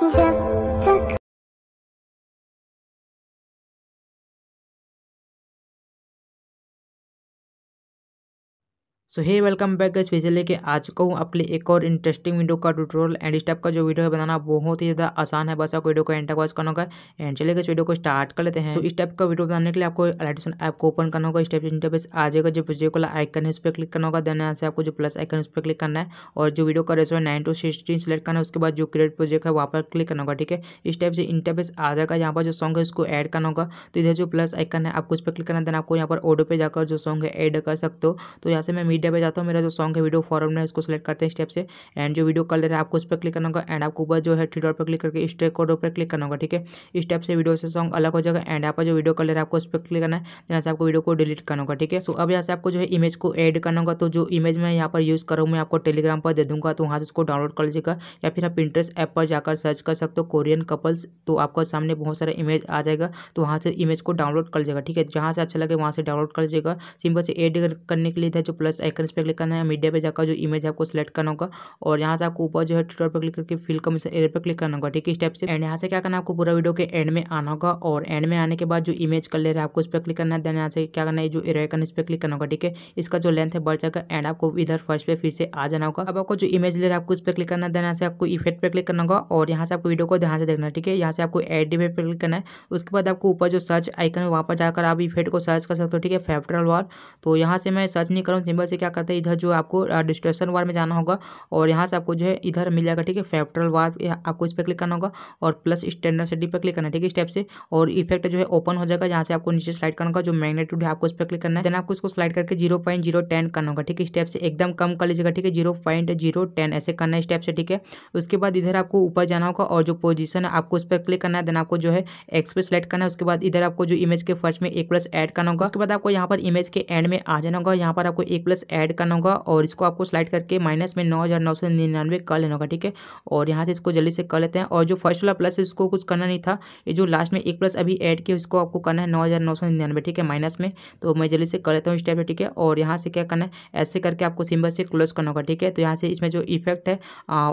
这。सो hey welcome back special फिर लेके आ चुका हूँ अपने एक और इंटरेस्टिंग वीडियो का ट्यूटोरियल एंड इस टाइप का जो वीडियो है बनाना बहुत ही ज़्यादा आसान है बस आपको वीडियो को एंड तक वॉच करना होगा एंड चलेगा इस वीडियो को स्टार्ट कर लेते हैं सो so, इस टाइप का वीडियो बनाने के लिए आपको एडिशन ऐप को ओपन करना होगा इस टाइप आ जाएगा जो जो वाला आइकन है उस पर क्लिक करना होगा देन यहाँ से आपको जो प्लस आइकन उस पर क्लिक करना है और जो वीडियो का रेसो है नाइन टू सिक्सटीन सेलेक्ट करना है उसके बाद जो क्रिएट प्रोजेक्ट है वहाँ पर क्लिक करना होगा ठीक है इस टाइप से इंटरपेस आ जाएगा यहाँ पर जो सॉन्ग है उसको एड करना होगा तो इधर जो प्लस आइकन है आपको उस पर क्लिक करना देन आपको यहाँ पर ऑडियो पर जाकर जो सॉन्ग है एड कर सकते हो तो यहाँ से मैं मीडिया मीडिया पर जाता हूँ मेरा जो सॉन्ग है वीडियो फॉरम है उसको सेलेक्ट करते हैं स्टेप से एंड जो वीडियो कलर है आपको उस पर क्लिक करना होगा एंड आपको ऊपर जो है थ्री डॉट पर क्लिक करके स्टेप कोड पर क्लिक करना होगा ठीक है इस स्टेप से वीडियो से सॉन्ग अलग हो जाएगा एंड आपका जो वीडियो कलर है आपको उस पर क्लिक करना है यहाँ से आपको वीडियो को डिलीट करना होगा ठीक है सो अब यहाँ से आपको जो है इमेज को एड करना होगा तो जो इमेज मैं यहाँ पर यूज़ करूँ मैं आपको टेलीग्राम पर दे दूँगा तो वहाँ से उसको डाउनलोड कर लीजिएगा या फिर आप इंटरेस्ट ऐप पर जाकर सर्च कर सकते हो कोरियन कपल्स तो आपका सामने बहुत सारा इमेज आ जाएगा तो वहाँ से इमेज को डाउनलोड कर लीजिएगा ठीक है जहाँ से अच्छा लगे वहाँ से डाउनलोड कर लीजिएगा सिंपल से एड करने के लिए जो प्लस आइकन इस पर क्लिक करना है मीडिया पे जाकर जो इमेज आपको सेलेक्ट करना होगा और यहाँ से आपको ऊपर जो है ट्विटर पर क्लिक करके फिल कमीशन एयर पर क्लिक करना होगा ठीक है स्टेप से एंड यहाँ से क्या करना है आपको पूरा वीडियो के एंड में आना होगा और एंड में आने के बाद जो इमेज कर ले रहा है आपको इस पर क्लिक करना है देन यहाँ से क्या करना है जो एयर आइकन इस पर क्लिक करना होगा ठीक है इसका जो लेंथ है बढ़ जाएगा एंड आपको इधर फर्स्ट पे फिर से आ जाना होगा अब आपको जो इमेज ले रहा है आपको इस पर क्लिक करना है देन यहाँ से आपको इफेक्ट पर क्लिक करना होगा और यहाँ से आपको वीडियो को ध्यान से देखना ठीक है यहाँ से आपको एड डिफेक्ट पर क्लिक करना है उसके बाद आपको ऊपर जो सर्च आइकन है वहाँ पर जाकर आप इफेक्ट को सर्च कर सकते हो ठीक है फेफ्ट्रल वार तो यहाँ से मैं सर्च नहीं करूँ सिंपल से क्या करते हैं इधर जो आपको डिस्ट्रेशन वार में जाना होगा और यहाँ से आपको जो है इधर मिल जाएगा ठीक है फैक्ट्रल वार आपको इस पर क्लिक करना होगा और प्लस स्टैंडर्ड सेटिंग पर क्लिक करना है ठीक है स्टेप से और इफेक्ट जो है ओपन हो जाएगा यहाँ से आपको नीचे स्लाइड करना होगा जो मैग्नेट्यूड है आपको इस पर क्लिक करना है देन आपको इसको स्लाइड करके जीरो पॉइंट जीरो टेन करना होगा ठीक है स्टेप से एकदम कम कर लीजिएगा ठीक है जीरो पॉइंट जीरो टेन ऐसे करना है स्टेप से ठीक है उसके बाद इधर आपको ऊपर जाना होगा और जो पोजिशन है आपको उस पर क्लिक करना है देन आपको जो है एक्स पे सेलेक्ट करना है उसके बाद इधर आपको जो इमेज के फर्स्ट में एक प्लस एड करना होगा उसके बाद आपको यहाँ पर इमेज के एंड में आ जाना होगा यहाँ पर आपको एक प्लस ऐड करना होगा और इसको आपको स्लाइड करके माइनस में नौ हज़ार नौ सौ निन्यानवे कर लेना होगा ठीक है और यहाँ से इसको जल्दी से कर लेते हैं और जो फर्स्ट वाला प्लस है इसको कुछ करना नहीं था ये जो लास्ट में एक प्लस अभी ऐड किया इसको आपको करना है नौ हज़ार नौ सौ निन्यानवे ठीक है माइनस में तो मैं जल्दी से कर लेता हूँ इस टाइप ठीक है और यहाँ से क्या करना है ऐसे करके आपको सिंबल से क्लोज करना होगा ठीक है तो यहाँ से इसमें जो इफेक्ट है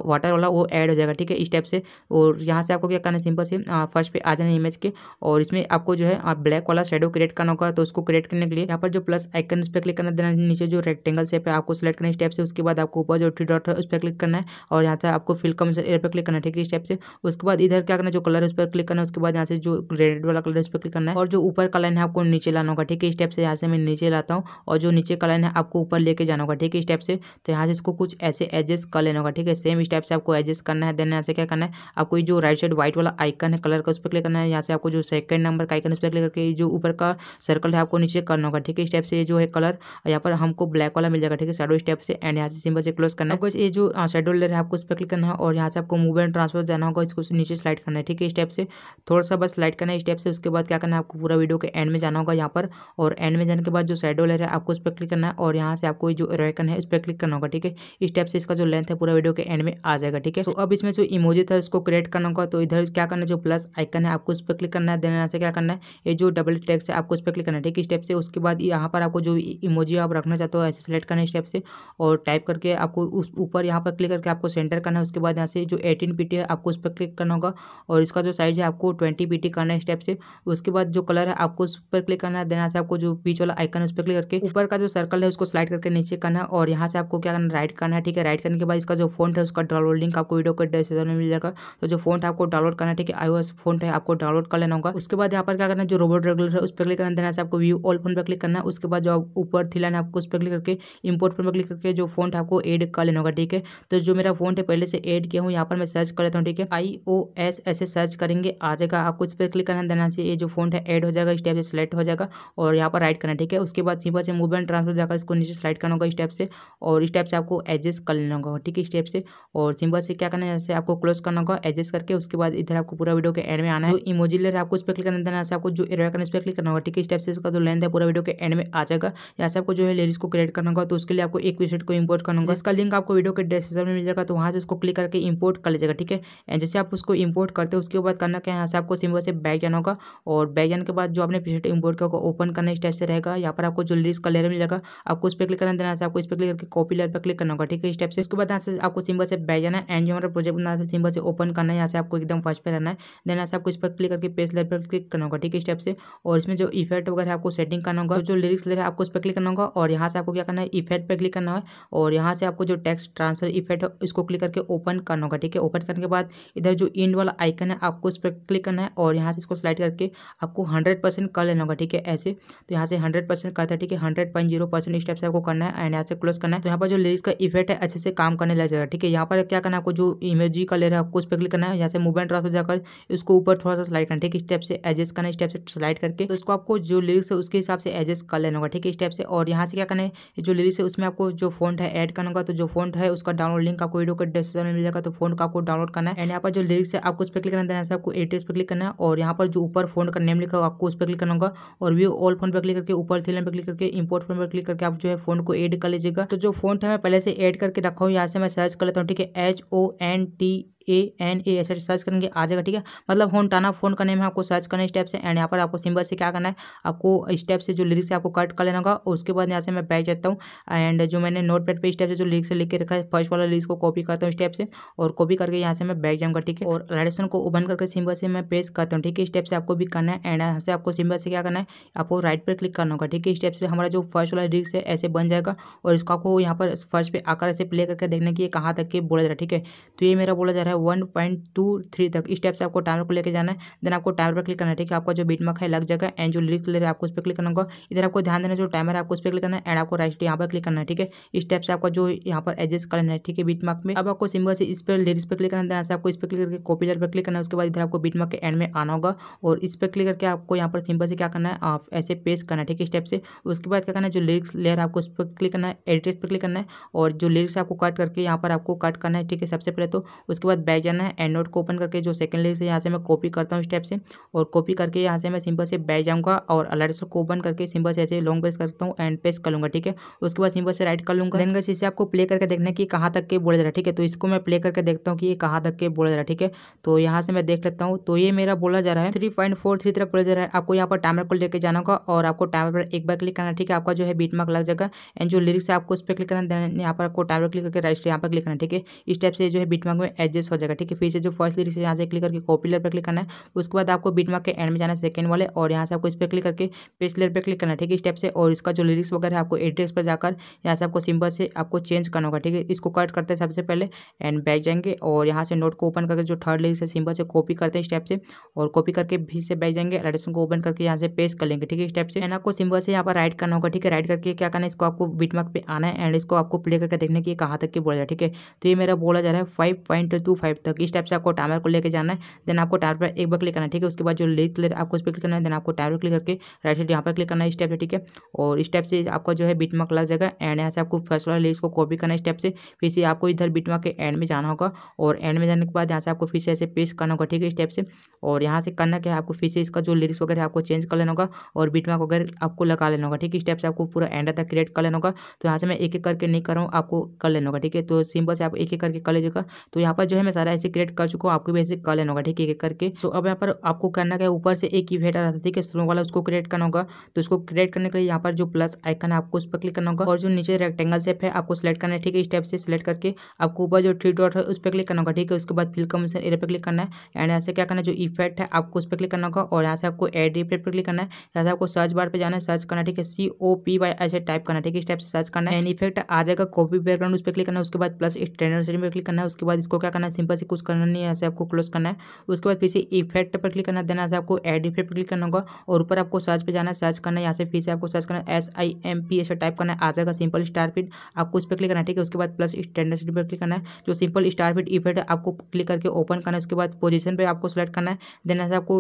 वाटर वाला वो ऐड हो जाएगा ठीक है इस टाइप से और यहाँ से आपको क्या करना है सिंपल से फर्स्ट पे आ जाना इमेज के और इसमें आपको जो है ब्लैक वाला शेडो क्रिएट करना होगा तो उसको क्रिएट करने के लिए यहाँ पर जो प्लस आइकन इस पर क्लिक करना देना नीचे जो रेड रेक्टेंगल शेप है आपको सेलेक्ट करना है स्टेप से उसके बाद आपको ऊपर जो थ्री डॉट है उस पर क्लिक करना है और यहाँ से आपको फिल कम एयर पर क्लिक करना है ठीक है स्टेप से उसके बाद इधर क्या करना है जो कलर है उस पर क्लिक करना है उसके बाद यहाँ से जो रेड वाला कलर है उस पर क्लिक करना है और जो ऊपर का लाइन है आपको नीचे लाना होगा ठीक है स्टेप से यहाँ से मैं नीचे लाता हूँ और जो नीचे का लाइन है आपको ऊपर लेके जाना होगा ठीक है स्टेप से तो यहाँ से इसको कुछ ऐसे एडजस्ट कर लेना होगा ठीक है सेम स्टेप से आपको एडजस्ट करना है देन यहाँ से क्या करना है आपको जो राइट साइड व्हाइट वाला आइकन है कलर का उस पर क्लिक करना है यहाँ से आपको जो सेकंड नंबर का आइकन उस पर क्लिक करके जो ऊपर का सर्कल है आपको नीचे करना होगा ठीक है स्टेप से जो है कलर यहाँ पर हमको ब्लैक वाला मिल जाएगा ठीक है शेडो स्टेप से एंड यहाँ से सिंपल से क्लोज करना है ये जो शेडो लेयर है आपको उस पर क्लिक करना है और यहाँ से आपको मूव एंड ट्रांसफर जाना होगा इसको नीचे स्लाइड करना है ठीक है स्टेप से थोड़ा सा बस स्लाइड करना है स्टेप से उसके बाद क्या करना है आपको पूरा वीडियो के एंड में जाना होगा यहाँ पर और एंड में जाने के बाद जो शेडो है आपको उस पर क्लिक करना है और यहाँ से आपको जो रेकन है उस पर क्लिक करना होगा ठीक है स्टेप से इसका जो लेंथ है पूरा वीडियो के एंड में आ जाएगा ठीक है तो अब इसमें जो इमोजी था उसको क्रिएट करना होगा तो इधर क्या करना है जो प्लस आइकन है आपको उस पर क्लिक करना है देने से क्या करना है ये जो डबल टेक्स है आपको उस पर क्लिक करना है ठीक है स्टेप से उसके बाद यहाँ पर आपको जो इमोजी आप रखना चाहते हो ऐसे सेलेक्ट करना है स्टेप से और टाइप करके आपको उस ऊपर यहाँ पर क्लिक करके आपको सेंटर करना है उसके बाद यहाँ से जो एटीन पी है आपको उस पर क्लिक करना होगा और इसका जो साइज़ है आपको ट्वेंटी पी करना है स्टेप से उसके बाद जो कलर है आपको उस पर क्लिक करना है देन यहाँ से आपको जो बीच वाला आइकन है उस पर क्लिक करके ऊपर का जो सर्कल है उसको स्लाइड करके नीचे करना है और यहाँ से आपको क्या करना राइट करना है ठीक है राइट करने के बाद इसका जो फोन है उसका डाउनलोड लिंक आपको वीडियो के डिस्क्रिप्शन में मिल जाएगा तो जो फोन है आपको डाउनलोड करना है ठीक है आई फोन है आपको डाउनलोड कर लेना होगा उसके बाद यहाँ पर क्या करना है जो रोबोट रेगुलर है उस पर क्लिक करना है देना से आपको व्यू ऑल फोन पर क्लिक करना है उसके बाद जो ऊपर थी लाइन आपको उस पर क्लिक करके इम्पोर्ट इंपोर्ट पर क्लिक करके जो फोन आपको एड कर लेना होगा ठीक है तो जो मेरा फोन है पहले से एड किया हूँ यहाँ पर मैं सर्च कर लेता हूँ ठीक है आई ओ एस ऐसे सर्च करेंगे आ जाएगा आपको इस पर क्लिक करना देना चाहिए जो फोन है एड हो जाएगा स्टेप से सिलेक्ट हो जाएगा और यहाँ पर राइट करना ठीक है उसके बाद सिंपल से मूवमेंट ट्रांसफर जाकर इसको नीचे स्लाइड करना होगा स्टेप से और स्टेप से आपको एडजस्ट कर लेना होगा ठीक है स्टेप से और सिंपल से क्या करना है आपको क्लोज करना होगा एडजस्ट करके उसके बाद इधर आपको पूरा वीडियो के एंड में आना है इमोजी लेर आपको इस पर क्लिक करना देना आपको जो एरिया करना इस पर क्लिक करना होगा ठीक है स्टेप से इसका जो लेंथ है पूरा वीडियो के एंड में आ जाएगा यहाँ से आपको जो है लेडीज को क्रिएट करना करना होगा तो उसके लिए आपको एक वेबसाइट को इम्पोर्ट करना होगा इसका लिंक आपको वीडियो के डिस्क्रिप्शन में मिल जाएगा तो वहाँ से उसको क्लिक करके इम्पोर्ट कर लीजिएगा ठीक है एंड जैसे आप उसको इम्पोर्ट करते हो उसके बाद करना क्या यहाँ से आपको सिंबल से बैग जाना होगा और बैग जाने के बाद जो आपने वेबसाइट इम्पोर्ट किया ओपन करना इस टाइप से रहेगा यहाँ पर आपको जो लिस्ट का लेयर मिल जाएगा आपको उस पर क्लिक करना देना आपको इस पर क्लिक करके कॉपी लेयर पर क्लिक करना होगा ठीक है इस टाइप से उसके बाद यहाँ से आपको सिंबल से बैग जाना है एंड जो हमारा प्रोजेक्ट बनाना है सिंबल से ओपन करना है यहाँ से आपको एकदम फर्स्ट पर रहना है देन यहाँ से आपको इस पर क्लिक करके पेज लेयर पर क्लिक करना होगा ठीक है इस टाइप से और इसमें जो इफेक्ट वगैरह आपको सेटिंग करना होगा जो लिरिक्स लेयर है आपको उस पर क्लिक करना होगा और यहाँ से आपको क्या करना है इफेक्ट पर क्लिक करना है और यहाँ से आपको जो टैक्स ट्रांसफर इफेक्ट है इसको क्लिक करके ओपन करना होगा ठीक है ओपन करने के बाद इधर जो इंड वाला आइकन है आपको इस पर क्लिक करना है और यहाँ से इसको स्लाइड करके आपको हंड्रेड परसेंट कर लेना होगा ठीक है ऐसे तो यहाँ से हंड्रेड परसेंट करता है ठीक है hundred point zero percent step से आपको करना है एंड यहाँ से क्लोज करना है तो यहाँ पर जो लेरिस का इफेक्ट है अच्छे से काम करने लग जाएगा ठीक है यहाँ पर क्या करना है आपको जो इमेजी का ले रहा है आपको उस पर क्लिक करना है यहाँ से मूवमेंट ट्रांसफर जाकर इसको ऊपर थोड़ा सा स्लाइड करना ठीक है स्टेप से एडजस्ट करना स्टेप से स्लाइड करके तो इसको आपको जो लिरिक्स है उसके हिसाब से एडजस्ट कर लेना होगा ठीक है स्टेप से और यहाँ से क्या करना है जो लिरिक्स है उसमें आपको जो फोन है ऐड करना होगा तो जो फोन है उसका डाउनलोड लिंक आपको वीडियो के डिस्क्रिप्शन में मिल जाएगा तो फोन का आपको डाउनलोड करना है एंड यहाँ पर जो लिरिक्स है आपको उस पर क्लिक करना है आपको एड्रेस पर क्लिक करना है और यहाँ पर जो ऊपर फोन का नेम लिखा होगा आपको उस पर क्लिक करना होगा और व्यू ऑल फोन पर क्लिक करके ऊपर थ्री पर क्लिक करके इंपोर्ट फोन पर क्लिक करके आप जो है फोन को एड कर लीजिएगा तो जो फोन है मैं पहले से एड करके रखा हूँ यहाँ से मैं सर्च कर लेता हूँ ठीक है H O N T A N A ऐसे सर्च करेंगे आ जाएगा ठीक है मतलब टाना फोन का नेम है आपको सर्च करना स्टेप से एंड यहाँ पर आपको सिंबल से क्या करना है आपको स्टेप से जो लिरिक्स है आपको कट कर लेना होगा उसके बाद यहाँ से मैं बैठ जाता हूँ एंड जो मैंने नोट पैड पर स्टेप से जो लिरिक्स लिख के रखा है फर्स्ट वाला लिरिक्स को कॉपी करता हूँ स्टेप से और कॉपी करके यहाँ से मैं बैठ जाऊँगा ठीक है और राइटेशन को ओपन करके सिंबल से मैं पेश करता हूँ ठीक है स्टेप से आपको भी करना है एंड यहाँ से आपको सिंबल से क्या करना है आपको राइट पर क्लिक करना होगा ठीक है स्टेप से हमारा जो फर्स्ट वाला लिरिक्स है ऐसे बन जाएगा और इसको आपको यहाँ पर फर्स्ट पे आकर ऐसे प्ले करके देखना कि ये कहाँ तक के बोला जा रहा है ठीक है तो ये मेरा बोला जा रहा है है वन पॉइंट टू थ्री तक इस टाइप से आपको टाइमर को लेकर जाना है देन आपको टाइमर पर क्लिक करना है ठीक है आपका जो बीटमार्क है लग जाएगा एंड जो लिरिक्स ले रहे आपको उस पर क्लिक करना होगा इधर आपको ध्यान देना जो टाइमर है आपको उस पर क्लिक करना है एंड आपको राइट यहाँ पर क्लिक करना है ठीक है इस टाइप से आपका जो यहाँ पर एडजस्ट करना है ठीक है बीटमार्क में अब आपको सिंबल से इस पर लिरिक्स पर क्लिक करना देना आपको इस पर क्लिक करके कॉपी पर क्लिक करना है उसके बाद इधर आपको बीटमार्क के एंड में आना होगा और इस पर क्लिक करके आपको यहाँ पर सिंबल से क्या करना है आप ऐसे पेस करना है ठीक है स्टेप से उसके बाद क्या करना है जो लिरिक्स लेयर आपको उस पर क्लिक करना है एड्रेस पर क्लिक करना है और जो लिरिक्स आपको कट करके यहाँ पर आपको कट करना है ठीक है सबसे पहले तो उसके बाद बैक जाना है एंड नोट को ओपन करके जो सेकंड लिंक से यहाँ से मैं कॉपी करता हूँ स्टेप से और कॉपी करके यहाँ से मैं सिंपल से बैक जाऊँगा और अलर्ट को ओपन करके सिंपल से ऐसे लॉन्ग प्रेस करता हूँ एंड प्रेस कर लूँगा ठीक है उसके बाद सिंपल से राइट कर लूँगा देन गैस इसे आपको प्ले करके देखना है कि कहाँ तक के बोला जा रहा है ठीक है तो इसको मैं प्ले करके देखता हूँ कि ये कहाँ तक के बोला जा रहा है ठीक है तो यहाँ से मैं देख लेता हूँ तो ये मेरा बोला जा रहा है थ्री पॉइंट फोर थ्री तरफ बोला जा रहा है आपको यहाँ पर टाइमर को लेकर जाना होगा और आपको टाइमर पर एक बार क्लिक करना ठीक है आपका जो है बीट मार्क लग जाएगा एंड जो लिरिक्स है आपको उस पर क्लिक करना देन यहाँ पर आपको टाइमर क्लिक करके राइट यहाँ पर क्लिक करना ठीक है इस टाइप से जो है बीट मार्क में एडजस्ट हो जाएगा ठीक है फिर से जो फर्स्ट लिरिक्स यहाँ से क्लिक करके कॉपी लेयर पर क्लिक करना है उसके बाद आपको बीट मार्क के एंड में जाना है सेकंड वाले और यहाँ से आपको इस पर क्लिक करके पेस्ट लेयर पर क्लिक करना है ठीक है स्टेप से और इसका जो लिरिक्स वगैरह है आपको एड्रेस पर जाकर यहाँ से आपको सिंपल से आपको चेंज करना होगा ठीक है इसको कट करते हैं सबसे पहले एंड बैक जाएंगे और यहाँ से नोट को ओपन करके जो थर्ड लिरिक्स है सिंपल से कॉपी करते हैं स्टेप से और कॉपी करके फिर से बैक जाएंगे एडिशन को ओपन करके यहाँ से पेस्ट कर लेंगे ठीक है स्टेप से एंड आपको सिंपल से यहाँ पर राइट करना होगा ठीक है राइट करके क्या करना है इसको आपको बीट मार्क पर आना है एंड इसको आपको प्ले करके देखने की कहाँ तक की बोला जाए ठीक है तो ये मेरा बोला जा रहा है फाइव पॉइंट टू फाइव तक इस टाइप से आपको टाइमर को लेकर जाना है देन आपको टाइम पर एक बार क्लिक करना है ठीक है उसके बाद जो लेट क्लियर आपको उस पर क्लिक करना है देन आपको टावर क्लिक करके राइट साइड यहाँ पर क्लिक करना है इस टाइप से ठीक है और इस टाइप से आपको जो है बीटमार्क लग जाएगा एंड यहाँ से आपको फर्स्ट वाला लेस को कॉपी करना है इस टाइप से फिर से आपको इधर बीटमार्क के एंड में जाना होगा और एंड में जाने के बाद यहाँ से आपको फिर से ऐसे पेस्ट करना होगा ठीक है इस टाइप से और यहाँ से करना क्या है आपको फिर से इसका जो लिरिक्स वगैरह आपको चेंज कर लेना होगा और बीटमार्क वगैरह आपको लगा लेना होगा ठीक है इस टाइप से आपको पूरा एंड तक क्रिएट कर लेना होगा तो यहाँ से मैं एक एक करके नहीं कर रहा हूँ आपको कर लेना होगा ठीक है तो सिंपल से आप एक एक करके कर लीजिएगा तो यहाँ पर जो है मैं सारा ऐसे क्रिएट कर चुका हूँ आपको भी ऐसे कर लेना होगा ठीक है करके सो अब यहाँ पर आपको करना क्या ऊपर से एक इवेंट आ रहा था ठीक है स्लो वाला उसको क्रिएट करना होगा तो उसको क्रिएट करने के लिए यहाँ पर जो प्लस आइकन है आपको उस पर क्लिक करना होगा और जो नीचे रेक्टेंगल सेप है आपको सिलेक्ट करना है ठीक है इस टाइप से सिलेक्ट करके आपको ऊपर जो थ्री डॉट है उस पर क्लिक करना होगा ठीक है उसके बाद फिल कमीशन एरिया पर क्लिक करना है एंड यहाँ से क्या करना है जो इफेक्ट है आपको उस पर क्लिक करना होगा और यहाँ से आपको एड इफेक्ट पर क्लिक करना है यहाँ से आपको सर्च बार पर जाना है सर्च करना ठीक है सी ओ पी वाई ऐसे टाइप करना ठीक है इस टाइप से सर्च करना है एंड इफेक्ट आ जाएगा कॉपी बैकग्राउंड उस पर क्लिक करना है उसके बाद प्लस स्टैंडर्ड सेटिंग पर क्लिक करना है उसके बाद इसको क्या करना है सिंपल से कुछ करना नहीं है ऐसे आपको क्लोज करना है उसके बाद फिर से इफेक्ट पर क्लिक करना है आपको एड इफेक्ट पर क्लिक करना होगा और ऊपर आपको सर्च पर जाना है सर्च करना है यहाँ से फिर से आपको सर्च करना है S I M P S type करना है आ जाएगा सिंपल स्टार फिट आपको उस पर क्लिक करना है ठीक है उसके बाद प्लस स्टैंडर्ड पर क्लिक करना है जो सिंपल स्टार फिट इफेक्ट आपको क्लिक करके ओपन करना है उसके बाद पोजिशन पर आपको सेलेक्ट करना है देन ऐसे आपको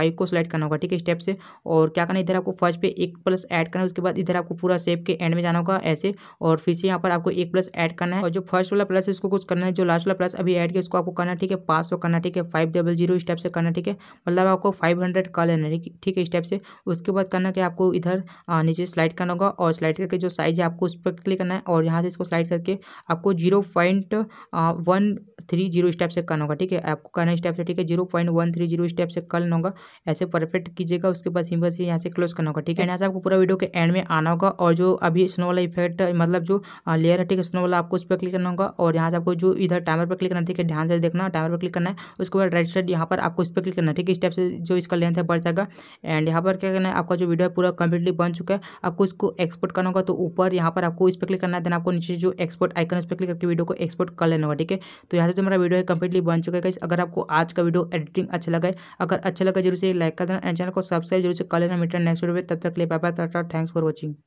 वाइफ को सेलेक्ट करना होगा ठीक है स्टेप से और क्या करना है इधर आपको फर्स्ट पे एक प्लस ऐड करना है उसके बाद इधर आपको पूरा सेप के एंड में जाना होगा ऐसे और फिर से यहाँ पर आपको एक प्लस ऐड करना है और जो फर्स्ट वाला प्लस है उसको कुछ करना है जो लास्ट वाला प्लस अभी ऐड है इसको आपको करना ठीक है पाँच सौ करना ठीक है फाइव डबल जीरो स्टेप से करना ठीक है मतलब आपको फाइव हंड्रेड कर लेना है ठीक है स्टेप से उसके बाद करना कि आपको इधर नीचे स्लाइड करना होगा और स्लाइड करके जो साइज है आपको उस पर क्लिक करना है और यहाँ से इसको स्लाइड करके आपको zero point one three zero step से करना होगा ठीक है आपको करना स्टेप से ठीक है zero point one three zero step से कर लेना होगा ऐसे परफेक्ट कीजिएगा उसके बाद सिंपल से यहाँ से क्लोज करना होगा ठीक है यहाँ से आपको पूरा वीडियो के एंड में आना होगा और जो अभी स्नो वाला इफेक्ट मतलब जो लेयर है ठीक है स्नो वाला आपको उस पर क्लिक करना होगा और यहाँ से आपको जो इधर टाइमर पर क्लिक करना ठीक है से ध्यान से देखना टाइमर पर क्लिक करना है उसके बाद राइट साइड यहाँ पर आपको इस पर क्लिक करना है ठीक है स्टेप से जो इसका लेंथ है बढ़ जाएगा एंड यहाँ पर क्या करना है आपका जो वीडियो है पूरा कंप्लीटली बन चुका है आपको इसको एक्सपोर्ट करना होगा तो ऊपर यहाँ पर आपको इस पर क्लिक करना है देन आपको नीचे जो एक्सपोर्ट आइकन उस पर क्लिक करके वीडियो को एक्सपोर्ट कर लेना होगा ठीक है तो यहाँ से जो मेरा वीडियो है कंप्लीटली बन चुका है अगर आपको आज का वीडियो एडिटिंग अच्छा लगा अगर अच्छा लगा जरूर से लाइक कर देना एंड चैनल को सब्सक्राइब जरूर से कर लेना मीटर नेक्स्ट वीडियो में तब तक ले पापा थैंक्स फॉर वॉचिंग